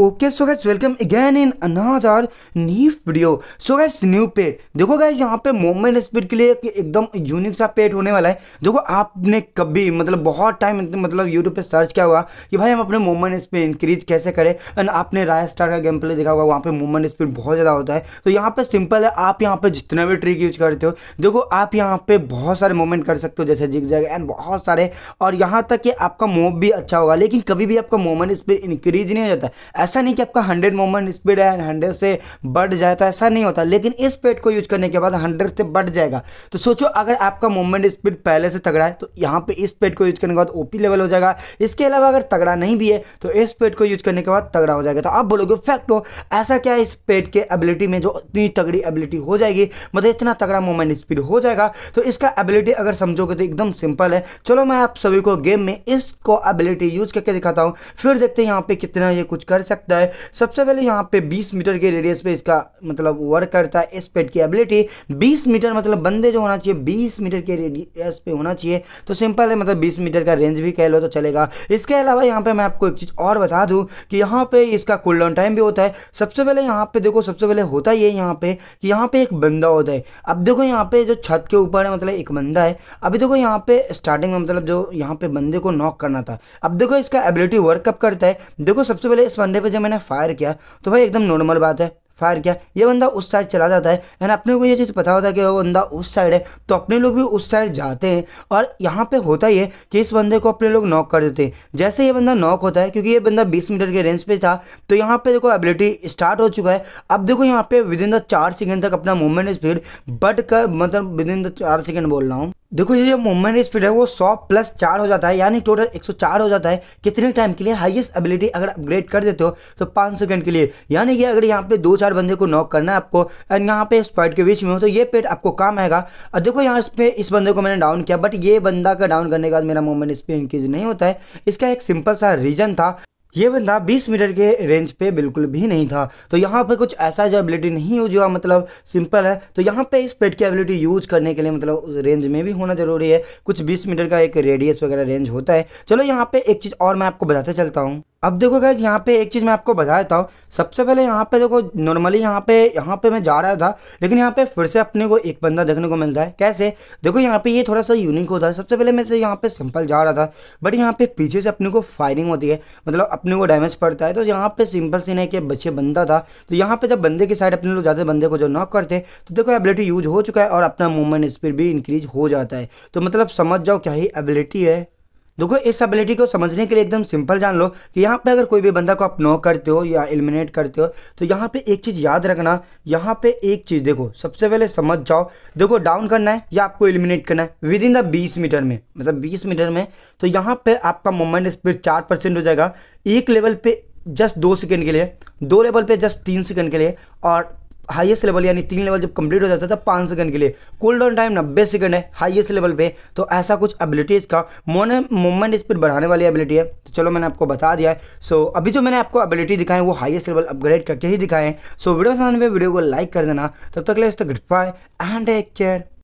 okay so guys welcome again in another new video so guys new pet देखो guys यहाँ पे moment speed के लिए एकदम यूनिक सा पेट होने वाला है देखो आपने कभी मतलब बहुत टाइम मतलब यूट्यूब पे सर्च किया होगा कि भाई हम अपने मोमेंट स्पीड इंक्रीज कैसे करें एंड आपने राय स्टार का गेम प्ले देखा होगा वहाँ पर मोमेंट स्पीड बहुत ज़्यादा होता है तो यहाँ पर सिंपल है आप यहाँ पर जितना भी ट्रिक यूज करते हो देखो आप यहाँ पर बहुत सारे मोमेंट कर सकते हो जैसे जिग जैग एंड बहुत सारे और यहाँ तक कि आपका मूव भी अच्छा होगा लेकिन कभी भी आपका मोमेंट स्पीड इंक्रीज नहीं हो जाता ऐसा नहीं कि आपका हंड्रेड मोमेंट स्पीड है हंड्रेड से बढ़ जाए तो ऐसा नहीं होता लेकिन इस पेड को यूज करने के बाद हंड्रेड से बढ़ जाएगा तो सोचो अगर आपका मूवमेंट स्पीड पहले से तगड़ा है तो यहाँ पे इस पेड को यूज करने के बाद ओपी लेवल हो जाएगा इसके अलावा अगर तगड़ा नहीं भी है तो इस पेड को यूज करने के बाद तगड़ा हो जाएगा तो आप बोलोगे फैक्ट हो ऐसा क्या है इस पेड के एबिलिटी में जो इतनी तगड़ी एबिलिटी हो जाएगी मतलब इतना तगड़ा मूवमेंट स्पीड हो जाएगा तो इसका एबिलिटी अगर समझोगे तो एकदम सिंपल है चलो मैं आप सभी को गेम में इसको एबिलिटी यूज करके दिखाता हूँ फिर देखते हैं यहाँ पे कितना ये कुछ कर सकता है सबसे पहले यहाँ पे 20 मीटर के रेडियस पे इसका मतलब वर्क करता है स्पेड की एबिलिटी 20 मीटर मतलब बंदे जो होना चाहिए 20 मीटर के रेडियस पे होना चाहिए तो सिंपल है मतलब 20 मीटर का रेंज भी कह लो तो चलेगा इसके अलावा यहाँ पे मैं आपको एक चीज़ और बता दूँ कि यहाँ पे इसका कूल डाउन टाइम भी होता है सबसे पहले यहाँ पे देखो सबसे पहले होता ये यहाँ पे कि यहाँ पे एक बंदा होता है अब देखो यहाँ पे जो छत के ऊपर है मतलब एक बंदा है अभी देखो यहाँ पे स्टार्टिंग में मतलब जो यहाँ पे बंदे को नॉक करना था अब देखो इसका एबिलिटी वर्कअप करता है देखो सबसे पहले इस बंदे बंदे पे तो जब मैंने फायर किया तो भाई एकदम नॉर्मल बात है फायर किया ये बंदा उस साइड चला जाता है एंड अपने को ये चीज़ पता होता है कि वो बंदा उस साइड है तो अपने लोग भी उस साइड जाते हैं और यहाँ पे होता ही है कि इस बंदे को अपने लोग नॉक कर देते हैं जैसे ये बंदा नॉक होता है क्योंकि ये बंदा 20 मीटर के रेंज पे था तो यहाँ पे देखो एबिलिटी स्टार्ट हो चुका है अब देखो यहाँ पे विद इन द चार सेकेंड तक अपना मूवमेंट स्पीड बट कर मतलब विद इन द चार सेकेंड बोल रहा हूँ देखो ये जो मूवमेंट स्पीड है वो 100 प्लस चार हो जाता है यानी टोटल 104 हो जाता है कितने टाइम के लिए हाईएस्ट एबिलिटी अगर अपग्रेड कर देते हो तो 5 सेकंड के लिए यानी कि अगर यहाँ पे दो चार बंदे को नॉक करना है आपको एंड यहाँ पे स्पॉइट के बीच में हो तो ये पेट आपको काम आएगा और देखो यहाँ इस पे इस बंदे को मैंने डाउन किया बट ये बंदा का डाउन करने के बाद मेरा मूवमेंट स्पीड इंक्रीज नहीं होता है इसका एक सिंपल सा रीजन था ये बंदा 20 मीटर के रेंज पे बिल्कुल भी नहीं था तो यहाँ पे कुछ ऐसा जो एबिलिटी नहीं हो जो मतलब सिंपल है तो यहाँ पे इस पेट की एबिलिटी यूज करने के लिए मतलब उस रेंज में भी होना ज़रूरी है कुछ 20 मीटर का एक रेडियस वगैरह रेंज होता है चलो यहाँ पे एक चीज़ और मैं आपको बताते चलता हूँ अब देखो गैस यहाँ पे एक चीज़ मैं आपको बता देता हूँ सबसे पहले यहाँ पे देखो नॉर्मली यहाँ पे यहाँ पे मैं जा रहा था लेकिन यहाँ पे फिर से अपने को एक बंदा देखने को मिलता है कैसे देखो यहाँ पे ये थोड़ा सा यूनिक होता है सबसे पहले मैं तो यहाँ पे सिंपल जा रहा था बट यहाँ पे पीछे से अपने को फायरिंग होती है मतलब अपने को डैमेज पड़ता है तो यहाँ पर सिंपल सीन है कि बच्चे बंदा था तो यहाँ पर जब बंदे की साइड अपने लोग जाते बंदे को जो नॉक करते तो देखो एबिलिटी यूज हो चुका है और अपना मूवमेंट स्पीड भी इंक्रीज हो जाता है तो मतलब समझ जाओ क्या ही एबिलिटी है देखो इस एबिलिटी को समझने के लिए एकदम सिंपल जान लो कि यहाँ पे अगर कोई भी बंदा को आप नॉक करते हो या एलिमिनेट करते हो तो यहाँ पे एक चीज़ याद रखना यहाँ पे एक चीज़ देखो सबसे पहले समझ जाओ देखो डाउन करना है या आपको एलिमिनेट करना है विद इन द बीस मीटर में मतलब बीस मीटर में तो यहाँ पे आपका मोमेंट स्पीड चार परसेंट हो जाएगा एक लेवल पे जस्ट दो सेकेंड के लिए दो लेवल पे जस्ट तीन सेकेंड के लिए और हाईएस्ट लेवल यानी तीन लेवल जब कंप्लीट हो जाता था पाँच सेकंड के लिए कूल डाउन टाइम नब्बे सेकंड है हाईएस्ट लेवल पे तो ऐसा कुछ एबिलिटी इसका मोने मोमेंट स्पीड बढ़ाने वाली एबिलिटी है तो चलो मैंने आपको बता दिया है सो so, अभी जो मैंने आपको एबिलिटी दिखाई वो हाईएस्ट लेवल अपग्रेड करके ही दिखाएं सो सो वीडियो पसंद में वीडियो को लाइक कर देना तब तक ले goodbye and take care